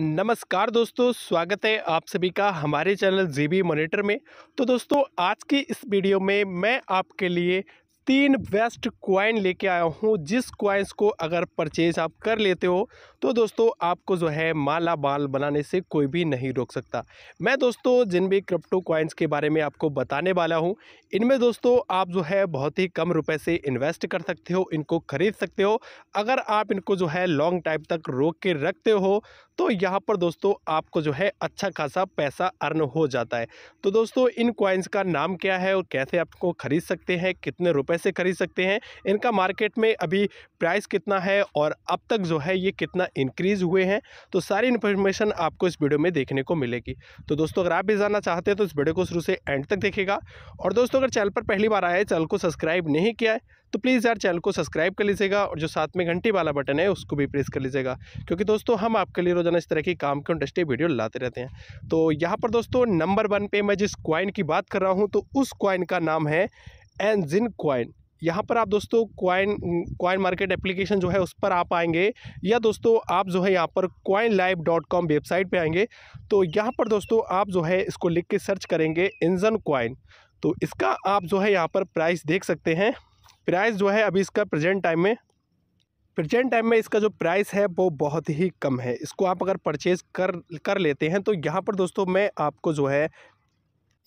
नमस्कार दोस्तों स्वागत है आप सभी का हमारे चैनल जी बी मॉनिटर में तो दोस्तों आज की इस वीडियो में मैं आपके लिए तीन बेस्ट क्वाइन लेके आया हूँ जिस क्वाइंस को अगर परचेज आप कर लेते हो तो दोस्तों आपको जो है माला बाल बनाने से कोई भी नहीं रोक सकता मैं दोस्तों जिन भी क्रिप्टो क्वाइंस के बारे में आपको बताने वाला हूँ इनमें दोस्तों आप जो है बहुत ही कम रुपए से इन्वेस्ट कर सकते हो इनको ख़रीद सकते हो अगर आप इनको जो है लॉन्ग टाइम तक रोक के रखते हो तो यहाँ पर दोस्तों आपको जो है अच्छा खासा पैसा अर्न हो जाता है तो दोस्तों इन क्वाइंस का नाम क्या है और कैसे आपको ख़रीद सकते हैं कितने रुपये से खरीद सकते हैं इनका मार्केट में अभी प्राइस कितना है और अब तक जो है ये कितना इंक्रीज़ हुए हैं तो सारी इन्फॉर्मेशन आपको इस वीडियो में देखने को मिलेगी तो दोस्तों अगर आप भी जानना चाहते हैं तो इस वीडियो को शुरू से एंड तक देखेगा और दोस्तों अगर चैनल पर पहली बार आए चैनल को सब्सक्राइब नहीं किया है तो प्लीज़ यार चैनल को सब्सक्राइब कर लीजिएगा और जो साथ में घंटी वाला बटन है उसको भी प्रेस कर लीजिएगा क्योंकि दोस्तों हम आपके लिए रोजाना इस तरह की काम के इंटरेस्टिंग वीडियो लाते रहते हैं तो यहाँ पर दोस्तों नंबर वन पे मैं जिस क्वाइन की बात कर रहा हूँ तो उस क्वाइन का नाम है एंड जिन क्वाइन यहाँ पर आप दोस्तों क्वाइन क्वाइन मार्केट एप्लीकेशन जो है उस पर आप आएंगे या दोस्तों आप जो है यहाँ पर coin live dot com website पर आएंगे तो यहाँ पर दोस्तों आप जो है इसको लिख के सर्च करेंगे इंजन क्वाइन तो इसका आप जो है यहाँ पर प्राइस देख सकते हैं प्राइस जो है अभी इसका प्रेजेंट टाइम में प्रेजेंट टाइम में इसका जो प्राइस है वो बहुत ही कम है इसको आप अगर परचेज़ कर कर लेते हैं तो यहाँ पर दोस्तों मैं आपको जो है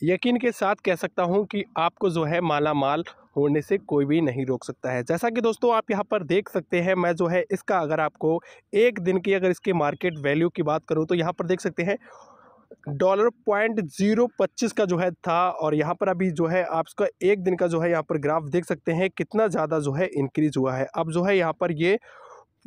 यकीन के साथ कह सकता हूँ कि आपको जो है माला माल होने से कोई भी नहीं रोक सकता है जैसा कि दोस्तों आप यहाँ पर देख सकते हैं मैं जो है इसका अगर आपको एक दिन की अगर इसके मार्केट वैल्यू की बात करूँ तो यहाँ पर देख सकते हैं डॉलर पॉइंट जीरो पच्चीस का जो है था और यहाँ पर अभी जो है आप इसका एक दिन का जो है यहाँ पर ग्राफ देख सकते हैं कितना ज़्यादा जो है इंक्रीज हुआ है अब जो है यहाँ पर ये यह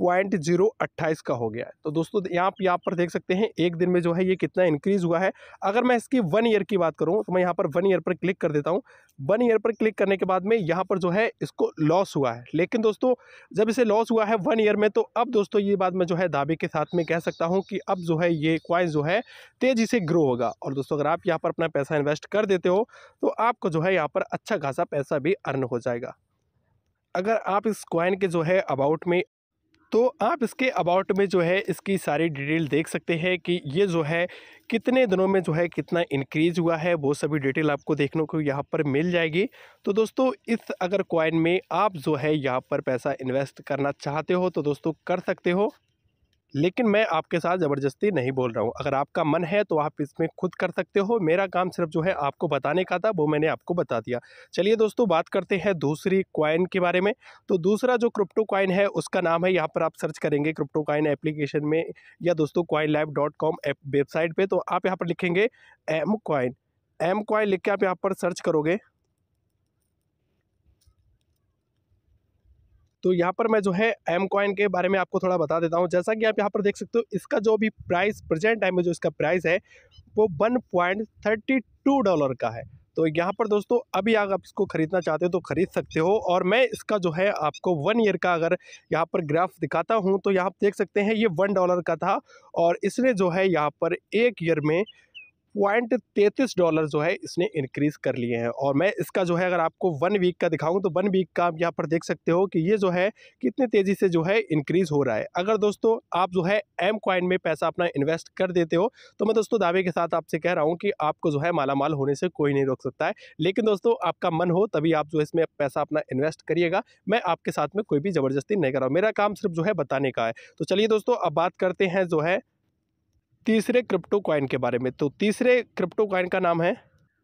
पॉइंट जीरो अट्ठाईस का हो गया है तो दोस्तों यहाँ आप यहाँ पर देख सकते हैं एक दिन में जो है ये कितना इंक्रीज़ हुआ है अगर मैं इसकी वन ईयर की बात करूँ तो मैं यहाँ पर वन ईयर पर क्लिक कर देता हूँ वन ईयर पर क्लिक करने के बाद में यहाँ पर जो है इसको लॉस हुआ है लेकिन दोस्तों जब इसे लॉस हुआ है वन ईयर में तो अब दोस्तों ये बात मैं जो है दावे के साथ में कह सकता हूँ कि अब जो है ये क्वाइन जो है तेज़ी से ग्रो होगा और दोस्तों अगर आप यहाँ पर अपना पैसा इन्वेस्ट कर देते हो तो आपको जो है यहाँ पर अच्छा खासा पैसा भी अर्न हो जाएगा अगर आप इस क्वाइन के जो है अबाउट में तो आप इसके अबाउट में जो है इसकी सारी डिटेल देख सकते हैं कि ये जो है कितने दिनों में जो है कितना इंक्रीज हुआ है वो सभी डिटेल आपको देखने को यहाँ पर मिल जाएगी तो दोस्तों इस अगर कॉइन में आप जो है यहाँ पर पैसा इन्वेस्ट करना चाहते हो तो दोस्तों कर सकते हो लेकिन मैं आपके साथ ज़बरदस्ती नहीं बोल रहा हूँ अगर आपका मन है तो आप इसमें खुद कर सकते हो मेरा काम सिर्फ जो है आपको बताने का था वो मैंने आपको बता दिया चलिए दोस्तों बात करते हैं दूसरी कॉइन के बारे में तो दूसरा जो क्रिप्टो कॉइन है उसका नाम है यहाँ पर आप सर्च करेंगे क्रिप्टो कॉइन एप्लीकेशन में या दोस्तों coin live dot com website पर तो आप यहाँ पर लिखेंगे एम कॉइन एम कॉइन लिख के आप यहाँ पर सर्च करोगे तो यहाँ पर मैं जो है एम कॉइन के बारे में आपको थोड़ा बता देता हूँ जैसा कि आप यहाँ पर देख सकते हो इसका जो भी प्राइस प्रेजेंट टाइम में जो इसका प्राइस है वो one point thirty two dollar का है तो यहाँ पर दोस्तों अभी आप इसको ख़रीदना चाहते हो तो ख़रीद सकते हो और मैं इसका जो है आपको वन ईयर का अगर यहाँ पर ग्राफ दिखाता हूँ तो यहाँ देख सकते हैं ये वन डॉलर का था और इसने जो है यहाँ पर एक ईयर में पॉइंट तैंतीस डॉलर जो है इसने इंक्रीज़ कर लिए हैं और मैं इसका जो है अगर आपको वन वीक का दिखाऊं तो वन वीक का आप यहाँ पर देख सकते हो कि ये जो है कितने तेज़ी से जो है इंक्रीज़ हो रहा है अगर दोस्तों आप जो है एम क्वाइन में पैसा अपना इन्वेस्ट कर देते हो तो मैं दोस्तों दावे के साथ आपसे कह रहा हूँ कि आपको जो है माला माल होने से कोई नहीं रोक सकता है लेकिन दोस्तों आपका मन हो तभी आप जो इसमें पैसा अपना इन्वेस्ट करिएगा मैं आपके साथ में कोई भी ज़बरदस्ती नहीं कर रहा हूँ मेरा काम सिर्फ जो है बताने का है तो चलिए दोस्तों अब बात करते हैं जो है तीसरे क्रिप्टो कॉइन के बारे में तो तीसरे क्रिप्टो क्वाइन का नाम है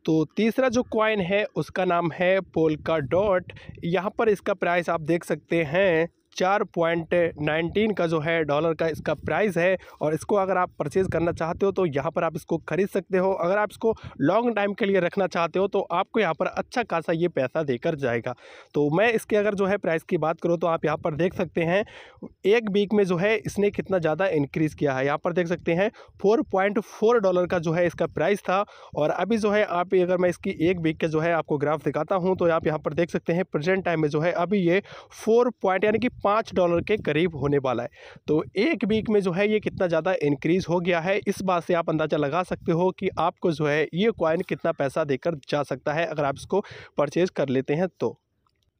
तो तीसरा जो कॉइन है उसका नाम है पोलका डॉट यहाँ पर इसका प्राइस आप देख सकते हैं चार पॉइंट नाइनटीन का जो है डॉलर का इसका प्राइस है और इसको अगर आप परचेज़ करना चाहते हो तो यहाँ पर आप इसको ख़रीद सकते हो अगर आप इसको लॉन्ग टाइम के लिए रखना चाहते हो तो आपको यहाँ पर अच्छा खासा ये पैसा देकर जाएगा तो मैं इसके अगर जो है प्राइस की बात करूँ तो आप यहाँ पर देख सकते हैं एक वीक में जो है इसने कितना ज़्यादा इंक्रीज़ किया है यहाँ पर देख सकते हैं फोर पॉइंट फोर डॉलर का जो है इसका प्राइस था और अभी जो है आप अगर मैं इसकी एक वीक के जो है आपको ग्राफ दिखाता हूँ तो आप यहाँ पर देख सकते हैं प्रेजेंट टाइम में जो है अभी ये फोर पॉइंट यानी कि पाँच डॉलर के करीब होने वाला है तो एक वीक में जो है ये कितना ज़्यादा इंक्रीज़ हो गया है इस बात से आप अंदाज़ा लगा सकते हो कि आपको जो है ये कॉइन कितना पैसा देकर जा सकता है अगर आप इसको परचेज़ कर लेते हैं तो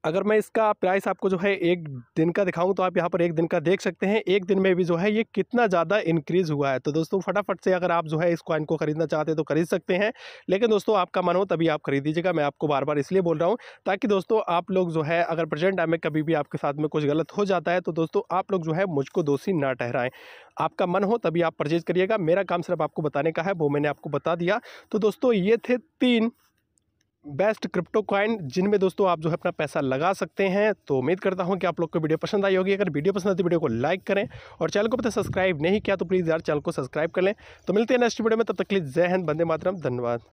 अगर मैं इसका प्राइस आपको जो है एक दिन का दिखाऊं तो आप यहाँ पर एक दिन का देख सकते हैं एक दिन में भी जो है ये कितना ज़्यादा इंक्रीज़ हुआ है तो दोस्तों फटाफट से अगर आप जो है इस कॉइन को खरीदना चाहते हैं तो खरीद सकते हैं लेकिन दोस्तों आपका मन हो तभी आप खरीद दीजिएगा मैं आपको बार बार इसलिए बोल रहा हूँ ताकि दोस्तों आप लोग जो है अगर प्रेजेंट टाइम में कभी भी आपके साथ में कुछ गलत हो जाता है तो दोस्तों आप लोग जो है मुझको दोषी ना ठहराएँ आपका मन हो तभी आप परचेज़ करिएगा मेरा काम सिर्फ आपको बताने का है वो मैंने आपको बता दिया तो दोस्तों ये थे तीन बेस्ट क्रिप्टो क्वाइन जिनमें दोस्तों आप जो है अपना पैसा लगा सकते हैं तो उम्मीद करता हूं कि आप लोग को वीडियो पसंद आई होगी अगर वीडियो पसंद आती तो वीडियो को लाइक करें और चैनल को पता सब्सक्राइब नहीं किया तो प्लीज़ यार चैनल को सब्सक्राइब कर लें तो मिलते हैं नेक्स्ट वीडियो में तब तक लिए जय हिंद बंदे मातरम धन्यवाद